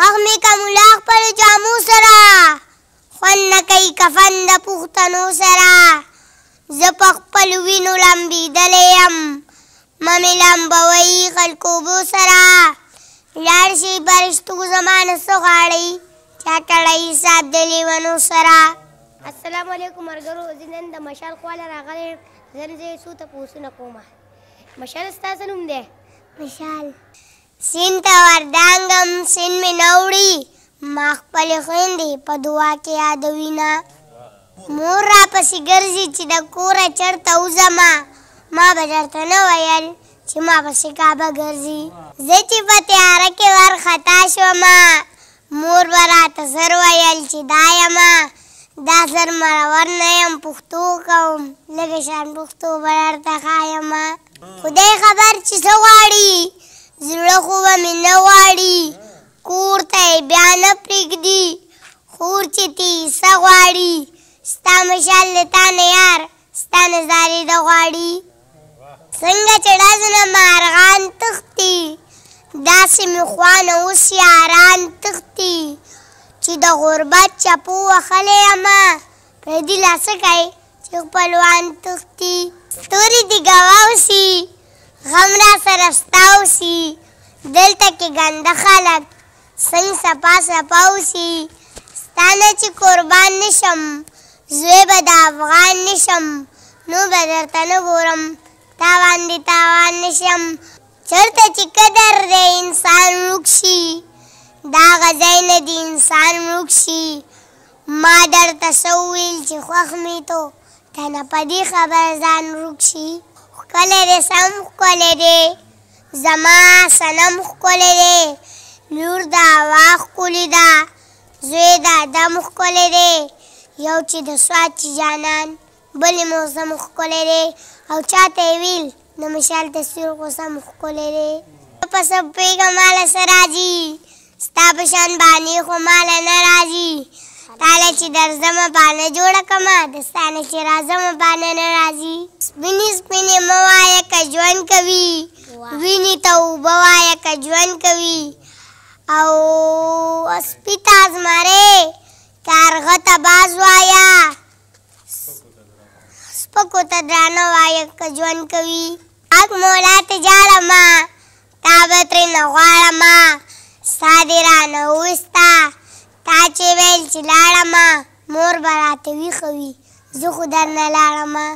خخ می کمولا خپل جامو سره خوند نه کوي کفن د پوښتنو سره زه په خپل وینو لمبېدلی یم ممې لمبوي خلکو اوبو سره لاړ شي پرښتو زما نه څه غواړئ چا تړی حساب د لیونو سره السلام علیکم ملګرو زه نن د مشال خواله راغلی یم زه څو تپوسونه کومه مشال ستا څه نوم دی مشال سین ته وردانګم سین مې نوړي ما خپل خويندې په دعا کې یادوي نه مور را پسې ګرځي چې د کوره چرته وځما ما به درته نه ویل چې ما پسې کعبه ګرځي زه چې په تیاره کې ورخطا شوم مور به راته زر ویل چې دا یم دا زر مرور نه یم پښتو کوم لږه شان پښتو به درته ښایم خدای خبر چې څه غواړي زړه خو به مې نه غواړي کور ته یې بیا نه پرېږدي خور چې تې څه غواړي ستا مشال له تا نه یار ستا نه زارېده غواړي څنګه چې ډزنه مارغان تښتي داسې مې خوانه اوس یاران تښتي چې د غربت چپو وهلی یمه پردي لا څه کوې چې خپلوان تښتي ستوري دې ګواه شي غم را سره ستا کې ګنده خلک سن سپا سپا اوسي ستانه چې قربان نشم زوی به د افغان نشم نو به درته نه ګورم تاوان دې تاوان نشم چېرته چې قدر د انسان ورک شي دا غځای نه د انسان ورک شي ما درته څه وویل چې خوښ مې تو تنه په دې خبره ځان ورک شي ښکلی دی سم ښکلی دی زما سنم ښکلی دی لور د هوا ښکلې ده زوی د ادم ښکلی دی یو چې د سوات جانان بلې موسم ښکلی دی او چاته یې ویل د مشال تصویر غوسم ښکلی دی په سب پوهېږه ماله څه راځي ستا په شان بانې خو ماله نه راځي تاله چې درځمه بانه جوړه کړمه د ستا نه چې راځمه بانه نه راځي سپینې سپینې مه وایه که ژوند کوي ویني ته اوبه وایه که ژوند کوي او سپي ته ازمرې کارغه ته باز وایه سپکو ته درانه وایه که ژوند کوي اک مولا ته ژاړمه تا به ترېنه غواړمه ستا دې رانه وویسته تا چې ویل چې لاړمه مور به راته ویښه وي زه خو درنه لاړمه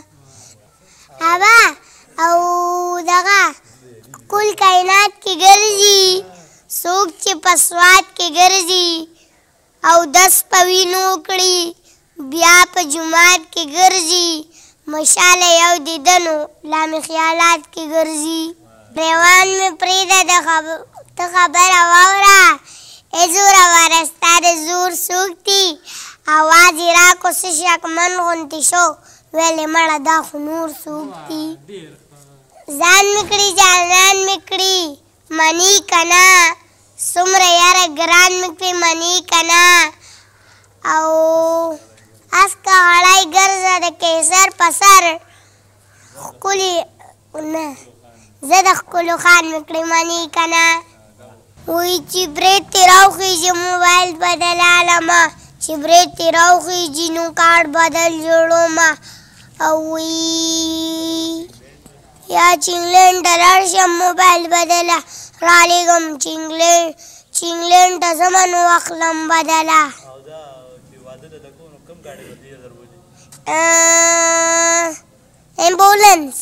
ابا ټول کائنات کې ګرځي څوک چې په سواد کې ګرځي او دس په وینو کړي بیا په جماعت کې ګرځي مشاله یو دیدنو لا مې خیالات کې ګرځي پریوان مې پرېږده د خبر ته خبره واوره ای زوره واره ستا د زور څوک دي اواز یې راکړو څه شکمن غوندې شو ویلې مړه دا خو نور څوک دي ځان میکړي جانان میکړي منی کنا څومره یاره ګران میکړي منی کنا او اس کا هړای ګرځه د کیسر پسر خکلی نه زه د خکلو خان میکړي منی کنا وی چې برې تیراوخیږي موبایل بدلالمه چې برې تیراوخیږي نو کارډ بدل جوړومه او وی یا چې انګلینډ ته لاړ شم موبایل به دې له رالېږم چې انګلینډ چې انګلینډ ته ځمه نو واخلم بدله امبولانس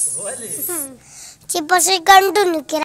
چې په سیکنډونو کې